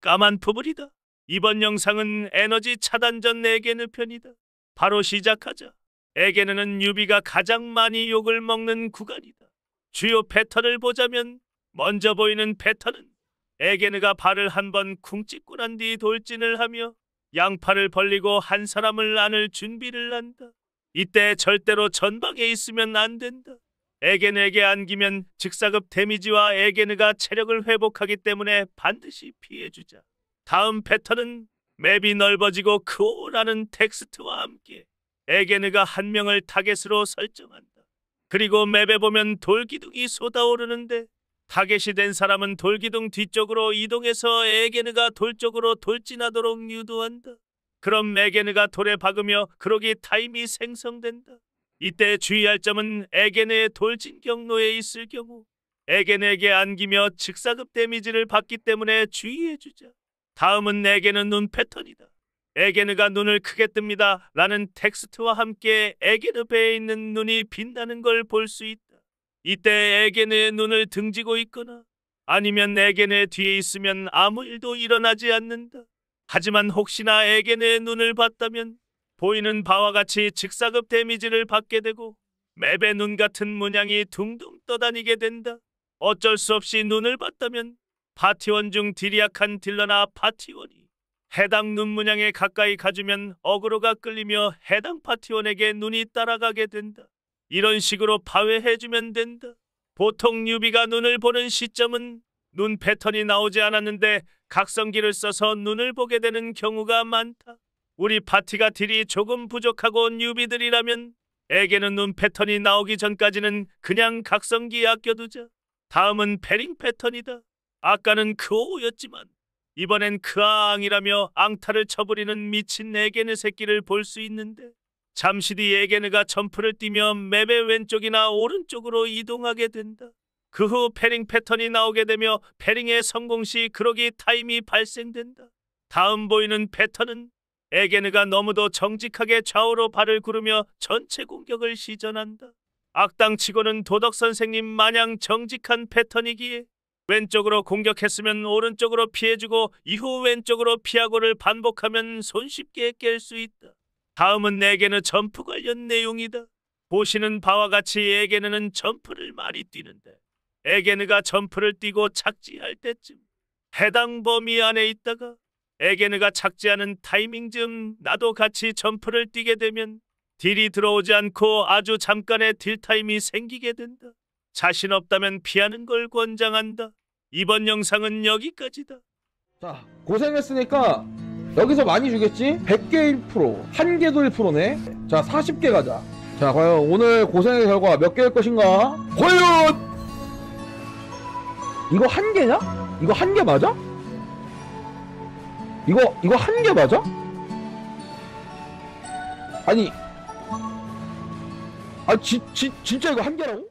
까만 포블이다. 이번 영상은 에너지 차단전 에게느 편이다. 바로 시작하자. 에게느는 유비가 가장 많이 욕을 먹는 구간이다. 주요 패턴을 보자면 먼저 보이는 패턴은 에게느가 발을 한 번 쿵 찍고 난 뒤 돌진을 하며 양팔을 벌리고 한 사람을 안을 준비를 한다. 이때 절대로 전방에 있으면 안 된다. 에겐에게 안기면 즉사급 데미지와 에겐느가 체력을 회복하기 때문에 반드시 피해주자. 다음 패턴은 맵이 넓어지고 크오라는 텍스트와 함께 에겐느가한 명을 타겟으로 설정한다. 그리고 맵에 보면 돌기둥이 쏟아오르는데 타겟이 된 사람은 돌기둥 뒤쪽으로 이동해서 에게느가 돌 쪽으로 돌진하도록 유도한다. 그럼 에게느가 돌에 박으며 그러기 타임이 생성된다. 이때 주의할 점은 에겐의 돌진 경로에 있을 경우 에겐에게 안기며 즉사급 데미지를 받기 때문에 주의해주자. 다음은 에겐은 눈 패턴이다. 에게느가 눈을 크게 뜹니다. 라는 텍스트와 함께 에게느 네 배에 있는 눈이 빛나는 걸 볼 수 있다. 이때 에게느의 네 눈을 등지고 있거나 아니면 에게느 네 뒤에 있으면 아무 일도 일어나지 않는다. 하지만 혹시나 에게느의 눈을 봤다면 보이는 바와 같이 직사급 데미지를 받게 되고 맵의 눈 같은 문양이 둥둥 떠다니게 된다. 어쩔 수 없이 눈을 봤다면 파티원 중디리 약한 딜러나 파티원이 해당 눈 문양에 가까이 가주면 어그로가 끌리며 해당 파티원에게 눈이 따라가게 된다. 이런 식으로 파괴해주면 된다. 보통 뉴비가 눈을 보는 시점은 눈 패턴이 나오지 않았는데 각성기를 써서 눈을 보게 되는 경우가 많다. 우리 파티가 딜이 조금 부족하고 뉴비들이라면 에게는 눈 패턴이 나오기 전까지는 그냥 각성기 아껴두자. 다음은 베링 패턴이다. 아까는 크오였지만 우 이번엔 크앙이라며 앙타를쳐버리는 미친 에게네 새끼를 볼 수 있는데 잠시 뒤 에게네가 점프를 뛰며 맵의 왼쪽이나 오른쪽으로 이동하게 된다. 그 후 패링 패턴이 나오게 되며 패링의 성공 시 그러기 타임이 발생된다. 다음 보이는 패턴은 에게느가 너무도 정직하게 좌우로 발을 구르며 전체 공격을 시전한다. 악당치고는 도덕 선생님 마냥 정직한 패턴이기에 왼쪽으로 공격했으면 오른쪽으로 피해주고 이후 왼쪽으로 피하고를 반복하면 손쉽게 깰 수 있다. 다음은 에게는 점프 관련 내용이다. 보시는 바와 같이 에게느는 점프를 많이 뛰는데 에게느가 점프를 뛰고 착지할 때쯤 해당 범위 안에 있다가 에게느가 착지하는 타이밍쯤 나도 같이 점프를 뛰게 되면 딜이 들어오지 않고 아주 잠깐의 딜 타임이 생기게 된다. 자신 없다면 피하는 걸 권장한다. 이번 영상은 여기까지다. 자 고생했으니까 여기서 많이 주겠지? 100개 1% 1개도 1%네 자 40개 가자 자 과연 오늘 고생의 결과 몇 개일 것인가 과연 이거 한 개냐? 이거 한 개 맞아? 이거 이거 한 개 맞아? 아니 아 지, 지, 진짜 이거 한 개라고?